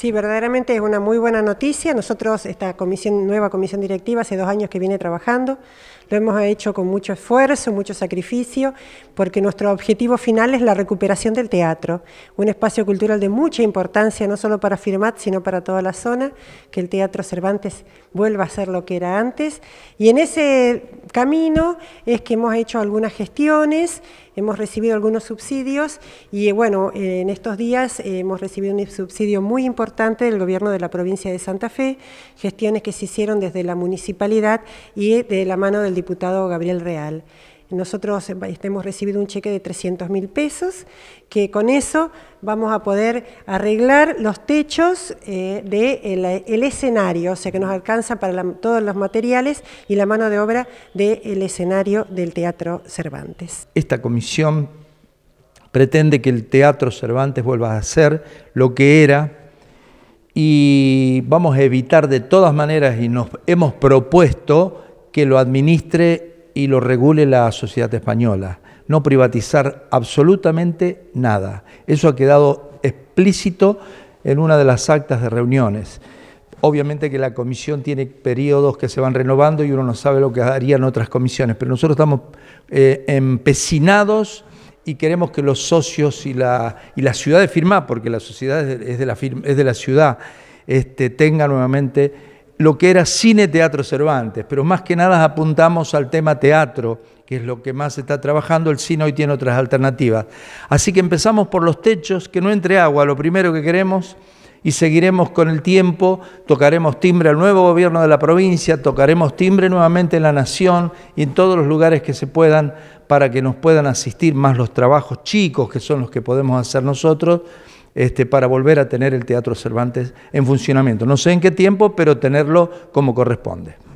Sí, verdaderamente es una muy buena noticia. Nosotros, esta nueva comisión directiva, hace dos años que viene trabajando, lo hemos hecho con mucho esfuerzo, mucho sacrificio, porque nuestro objetivo final es la recuperación del teatro, un espacio cultural de mucha importancia, no solo para Firmat, sino para toda la zona, que el Teatro Cervantes vuelva a ser lo que era antes. Y en ese camino es que hemos hecho algunas gestiones, hemos recibido algunos subsidios y bueno, en estos días eh, hemos recibido un subsidio muy importante del gobierno de la provincia de Santa Fe, gestiones que se hicieron desde la municipalidad y de la mano del diputado Gabriel Real. Nosotros eh, hemos recibido un cheque de 300 mil pesos, que con eso vamos a poder arreglar los techos del eh, de el escenario, o sea que nos alcanza para todos los materiales y la mano de obra del escenario del Teatro Cervantes. Esta comisión pretende que el Teatro Cervantes vuelva a ser lo que era y vamos a evitar de todas maneras y nos hemos propuesto que lo administre y lo regule la sociedad española. No privatizar absolutamente nada. Eso ha quedado explícito en una de las actas de reuniones. Obviamente que la comisión tiene periodos que se van renovando y uno no sabe lo que harían otras comisiones, pero nosotros estamos eh, empecinados y queremos que los socios y la, y la ciudad de firmar, porque la sociedad es de la, es de la ciudad, este, tenga nuevamente lo que era Cine Teatro Cervantes, pero más que nada apuntamos al tema teatro, que es lo que más está trabajando, el cine hoy tiene otras alternativas. Así que empezamos por los techos, que no entre agua, lo primero que queremos y seguiremos con el tiempo, tocaremos timbre al nuevo gobierno de la provincia, tocaremos timbre nuevamente en la nación y en todos los lugares que se puedan para que nos puedan asistir más los trabajos chicos que son los que podemos hacer nosotros. Este, para volver a tener el Teatro Cervantes en funcionamiento. No sé en qué tiempo, pero tenerlo como corresponde.